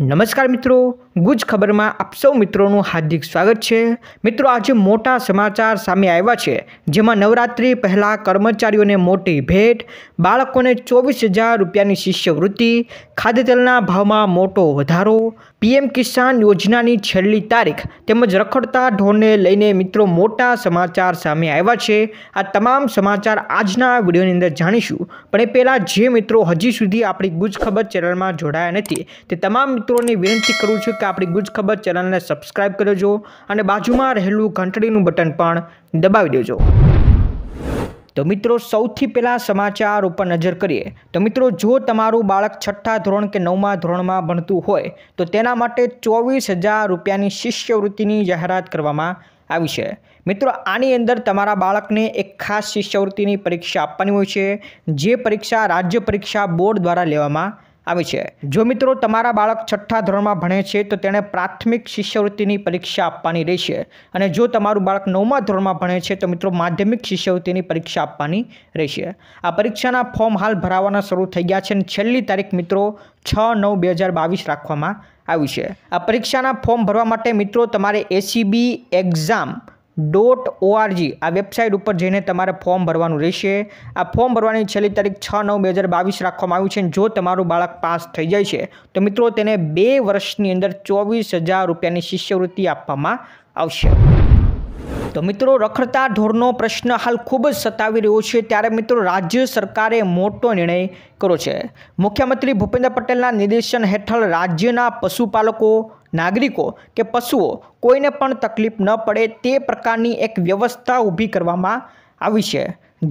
નમસ્કાર મિત્રો ગુજ ખબરમાં આપ સૌ મિત્રોનું હાર્દિક સ્વાગત છે મિત્રો આજે મોટા સમાચાર સામે આવ્યા છે જેમાં નવરાત્રિ પહેલાં કર્મચારીઓને મોટી ભેટ બાળકોને ચોવીસ હજાર રૂપિયાની શિષ્યવૃત્તિ ખાદ્યતેલના ભાવમાં મોટો વધારો પીએમ કિસાન યોજનાની છેલ્લી તારીખ તેમજ રખડતા ઢોરને લઈને મિત્રો મોટા સમાચાર સામે આવ્યા છે આ તમામ સમાચાર આજના વિડીયોની અંદર જાણીશું પણ એ પહેલાં જે મિત્રો હજી સુધી આપણી ગુજ ખબર ચેનલમાં જોડાયા નથી તે તમામ મિત્રોની વિનંતી કરું છું કે આપણી ગુજ ખબર ચેનલને સબસ્ક્રાઈબ કરજો અને બાજુમાં રહેલું ઘંટડીનું બટન પણ દબાવી દેજો તો મિત્રો સૌથી પહેલાં સમાચાર ઉપર નજર કરીએ તો મિત્રો જો તમારું બાળક છઠ્ઠા ધોરણ કે નવમા ધોરણમાં ભણતું હોય તો તેના માટે ચોવીસ હજાર રૂપિયાની શિષ્યવૃત્તિની જાહેરાત કરવામાં આવી છે મિત્રો આની અંદર તમારા બાળકને એક ખાસ શિષ્યવૃત્તિની પરીક્ષા આપવાની હોય છે જે પરીક્ષા રાજ્ય પરીક્ષા બોર્ડ દ્વારા લેવામાં આવી છે જો મિત્રો તમારા બાળક છઠ્ઠા ધોરણમાં ભણે છે તો તેણે પ્રાથમિક શિષ્યવૃત્તિની પરીક્ષા આપવાની રહેશે અને જો તમારું બાળક નવમા ધોરણમાં ભણે છે તો મિત્રો માધ્યમિક શિષ્યવૃત્તિની પરીક્ષા આપવાની રહેશે આ પરીક્ષાના ફોર્મ હાલ ભરાવાના શરૂ થઈ ગયા છે અને છેલ્લી તારીખ મિત્રો છ નવ બે હજાર બાવીસ રાખવામાં આવી છે આ પરીક્ષાના ફોર્મ ભરવા માટે મિત્રો તમારે એસીબી એક્ઝામ ડોટ ઓઆરજી આ વેબસાઇટ ઉપર જઈને તમારે ફોર્મ ભરવાનું રહેશે આ ફોર્મ ભરવાની છેલ્લી તારીખ છ નવ બે હજાર બાવીસ રાખવામાં આવ્યું છે જો તમારું બાળક પાસ થઈ જાય છે તો મિત્રો તેને બે વર્ષની અંદર ચોવીસ હજાર રૂપિયાની શિષ્યવૃત્તિ આપવામાં આવશે તો મિત્રો રખડતા ઢોરનો પ્રશ્ન હાલ ખૂબ જ સતાવી રહ્યો છે ત્યારે મિત્રો રાજ્ય સરકારે મોટો નિર્ણય કર્યો છે મુખ્યમંત્રી ભૂપેન્દ્ર પટેલના નિર્દેશન હેઠળ રાજ્યના પશુપાલકો નાગરિકો કે પશુઓ કોઈને પણ તકલીફ ન પડે તે પ્રકારની એક વ્યવસ્થા ઊભી કરવામાં આવી છે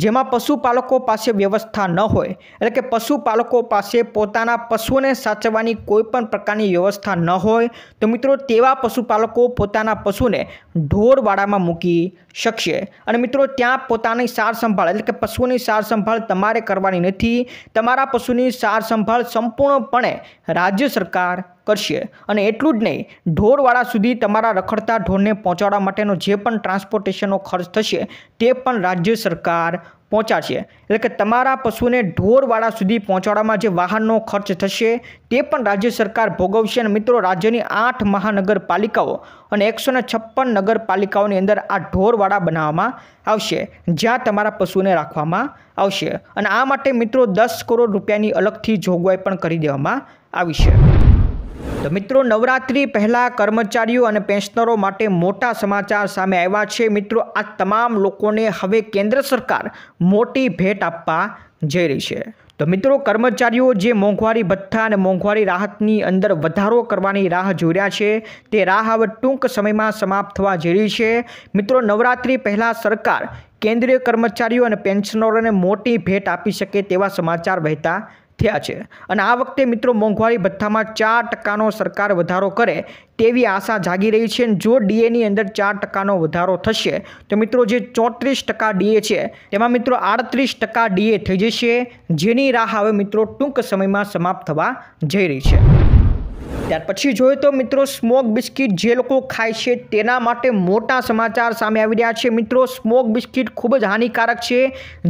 જેમાં પશુપાલકો પાસે વ્યવસ્થા ન હોય એટલે કે પશુપાલકો પાસે પોતાના પશુઓને સાચવવાની કોઈપણ પ્રકારની વ્યવસ્થા ન હોય તો મિત્રો તેવા પશુપાલકો પોતાના પશુને ઢોરવાડામાં મૂકી શકશે અને મિત્રો ત્યાં પોતાની સારસંભાળ એટલે કે પશુઓની સારસંભાળ તમારે કરવાની નથી તમારા પશુની સારસંભાળ સંપૂર્ણપણે રાજ્ય સરકાર કરશે અને એટલું જ નહીં ઢોરવાળા સુધી તમારા રખડતા ઢોરને પહોંચાડવા માટેનો જે પણ ટ્રાન્સપોર્ટેશનનો ખર્ચ થશે તે પણ રાજ્ય સરકાર પહોંચાડશે એટલે કે તમારા પશુને ઢોરવાળા સુધી પહોંચાડવામાં જે વાહનનો ખર્ચ થશે તે પણ રાજ્ય સરકાર ભોગવશે અને મિત્રો રાજ્યની આઠ મહાનગરપાલિકાઓ અને એકસો છપ્પન નગરપાલિકાઓની અંદર આ ઢોરવાળા બનાવવામાં આવશે જ્યાં તમારા પશુને રાખવામાં આવશે અને આ માટે મિત્રો દસ કરોડ રૂપિયાની અલગથી જોગવાઈ પણ કરી દેવામાં આવી છે તો મિત્રો નવરાત્રી પહેલાં કર્મચારીઓ અને પેન્શનરો માટે મોટા સમાચાર સામે આવ્યા છે મિત્રો આ તમામ લોકોને હવે કેન્દ્ર સરકાર મોટી ભેટ આપવા જઈ રહી છે તો મિત્રો કર્મચારીઓ જે મોંઘવારી ભથ્થા અને મોંઘવારી રાહતની અંદર વધારો કરવાની રાહ જોઈ રહ્યા છે તે રાહ હવે ટૂંક સમયમાં સમાપ્ત થવા જઈ રહી છે મિત્રો નવરાત્રિ પહેલાં સરકાર કેન્દ્રીય કર્મચારીઓ અને પેન્શનરોને મોટી ભેટ આપી શકે તેવા સમાચાર વહેતા થયા છે અને આ વખતે મિત્રો મોંઘવારી ભથ્થામાં ચાર ટકાનો સરકાર વધારો કરે તેવી આશા જાગી રહી છે અને જો ડીએની અંદર ચાર ટકાનો વધારો થશે તો મિત્રો જે ચોત્રીસ ટકા ડીએ છે તેમાં મિત્રો આડત્રીસ ટકા ડીએ થઈ જશે જેની રાહ હવે મિત્રો ટૂંક સમયમાં સમાપ્ત થવા જઈ રહી છે ત્યાર પછી જોયું તો મિત્રો સ્મોક બિસ્કિટ જે લોકો ખાય છે તેના માટે મોટા સમાચાર સામે આવી રહ્યા છે મિત્રો સ્મોક બિસ્કિટ ખૂબ જ હાનિકારક છે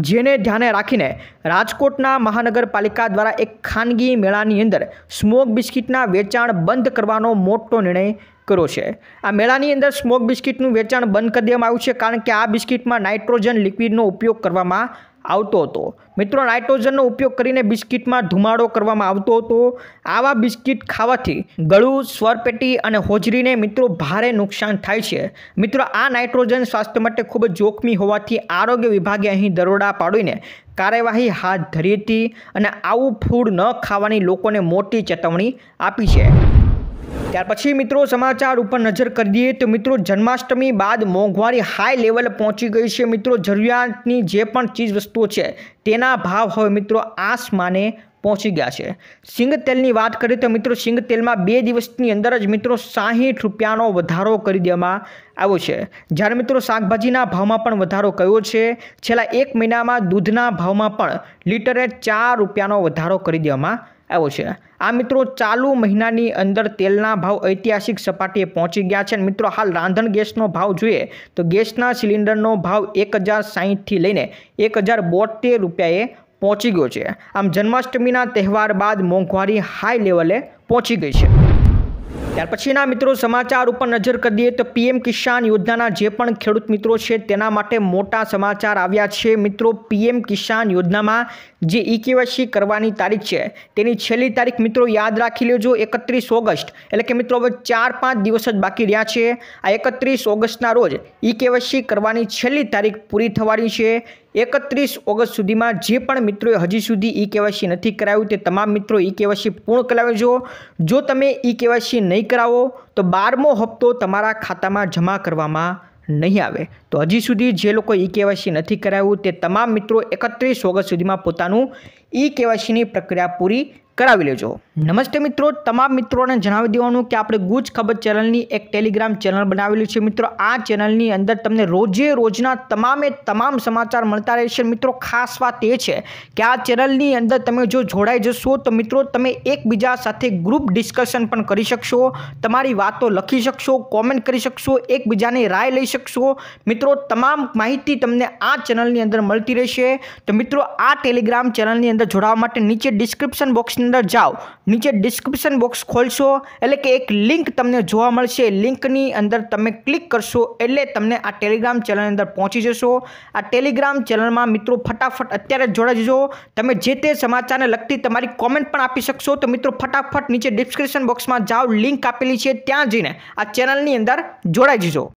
જેને ધ્યાને રાખીને રાજકોટના મહાનગરપાલિકા દ્વારા એક ખાનગી મેળાની અંદર સ્મોક બિસ્કિટના વેચાણ બંધ કરવાનો મોટો નિર્ણય કર્યો છે આ મેળાની અંદર સ્મોક બિસ્કિટનું વેચાણ બંધ કરી દેવામાં આવ્યું છે કારણ કે આ બિસ્કિટમાં નાઇટ્રોજન લિક્વિડનો ઉપયોગ કરવામાં આવતો હતો મિત્રો નાઇટ્રોજનનો ઉપયોગ કરીને બિસ્કિટમાં ધુમાડો કરવામાં આવતો હતો આવા બિસ્કિટ ખાવાથી ગળું સ્વરપેટી અને હોજરીને મિત્રો ભારે નુકસાન થાય છે મિત્રો આ નાઇટ્રોજન સ્વાસ્થ્ય માટે ખૂબ જ જોખમી હોવાથી આરોગ્ય વિભાગે અહીં દરોડા પાડીને કાર્યવાહી હાથ ધરી હતી અને આવું ફૂડ ન ખાવાની લોકોને મોટી ચેતવણી આપી છે ત્યાર પછી મિત્રો સમાચાર ઉપર નજર કરી દઈએ તો મિત્રો જન્માષ્ટમી બાદ મોંઘવારી હાઈ લેવલ પહોંચી ગઈ છે મિત્રો જરૂરિયાતની જે પણ ચીજ વસ્તુઓ છે તેના ભાવ હવે મિત્રો આસમાને પહોંચી ગયા છે સિંગ તેલની વાત કરીએ તો મિત્રો સિંગ તેલમાં બે દિવસની અંદર જ મિત્રો સાહીઠ રૂપિયાનો વધારો કરી દેવામાં આવ્યો છે જ્યારે મિત્રો શાકભાજીના ભાવમાં પણ વધારો કયો છે છેલ્લા એક મહિનામાં દૂધના ભાવમાં પણ લીટરે ચાર રૂપિયાનો વધારો કરી દેવામાં આવ્યો છે આ મિત્રો ચાલુ મહિનાની અંદર તેલના ભાવ ઐતિહાસિક સપાટીએ પહોંચી ગયા છે અને મિત્રો હાલ રાંધણ ગેસનો ભાવ જોઈએ તો ગેસના સિલિન્ડરનો ભાવ એક હજાર સાહીઠથી લઈને એક હજાર બોતેર રૂપિયાએ પહોંચી ગયો છે આમ જન્માષ્ટમીના તહેવાર બાદ મોંઘવારી હાઈ લેવલે પહોંચી ગઈ છે ત્યાર પછીના મિત્રો સમાચાર ઉપર નજર કરીએ તો પીએમ કિસાન યોજનાના જે પણ ખેડૂત મિત્રો છે તેના માટે મોટા સમાચાર આવ્યા છે મિત્રો પીએમ કિસાન યોજનામાં જે ઇકેવાયસી કરવાની તારીખ છે તેની છેલ્લી તારીખ મિત્રો યાદ રાખી લેજો એકત્રીસ ઓગસ્ટ એટલે કે મિત્રો હવે ચાર પાંચ દિવસ જ બાકી રહ્યા છે આ એકત્રીસ ઓગસ્ટના રોજ ઇકેવાયસી કરવાની છેલ્લી તારીખ પૂરી થવાની છે એકત્રીસ ઓગસ્ટ સુધીમાં જે પણ મિત્રોએ હજી સુધી ઈ કેવાયસી નથી કરાવ્યું તે તમામ મિત્રો ઈ કેવાયસી પૂર્ણ કરાવજો જો તમે ઈ કેવાયસી નહીં કરાવો તો બારમો હપ્તો તમારા ખાતામાં જમા કરવામાં નહીં આવે તો હજી સુધી જે લોકો ઈ કેવાયસી નથી કરાવ્યું તે તમામ મિત્રો એકત્રીસ ઓગસ્ટ સુધીમાં પોતાનું ઈ કેવાયસીની પ્રક્રિયા પૂરી કરાવી લેજો નમસ્તે મિત્રો તમામ મિત્રોને જણાવી દેવાનું કે આપણે ગુજ ખબર ચેનલની એક ટેલિગ્રામ ચેનલ બનાવેલી છે મિત્રો આ ચેનલની અંદર તમને રોજે રોજના તમામે તમામ સમાચાર મળતા રહેશે મિત્રો ખાસ વાત એ છે કે આ ચેનલની અંદર તમે જો જોડાઈ જશો તો મિત્રો તમે એકબીજા સાથે ગ્રુપ ડિસ્કશન પણ કરી શકશો તમારી વાતો લખી શકશો કોમેન્ટ કરી શકશો એકબીજાની રાય લઈ શકશો મિત્રો તમામ માહિતી તમને આ ચેનલની અંદર મળતી રહેશે તો મિત્રો આ ટેલિગ્રામ ચેનલની અંદર અંદર જોડાવા માટે નીચે ડિસ્ક્રિપ્શન બોક્સની અંદર જાઓ નીચે ડિસ્ક્રિપ્શન બોક્સ ખોલશો એટલે કે એક લિંક તમને જોવા મળશે લિંકની અંદર તમે ક્લિક કરશો એટલે તમને આ ટેલિગ્રામ ચેનલની અંદર પહોંચી જશો આ ટેલિગ્રામ ચેનલમાં મિત્રો ફટાફટ અત્યારે જોડાઈ જજો તમે જે તે સમાચારને લગતી તમારી કોમેન્ટ પણ આપી શકશો તો મિત્રો ફટાફટ નીચે ડિસ્ક્રિપ્શન બોક્સમાં જાઓ લિંક આપેલી છે ત્યાં જઈને આ ચેનલની અંદર જોડાઈ જજો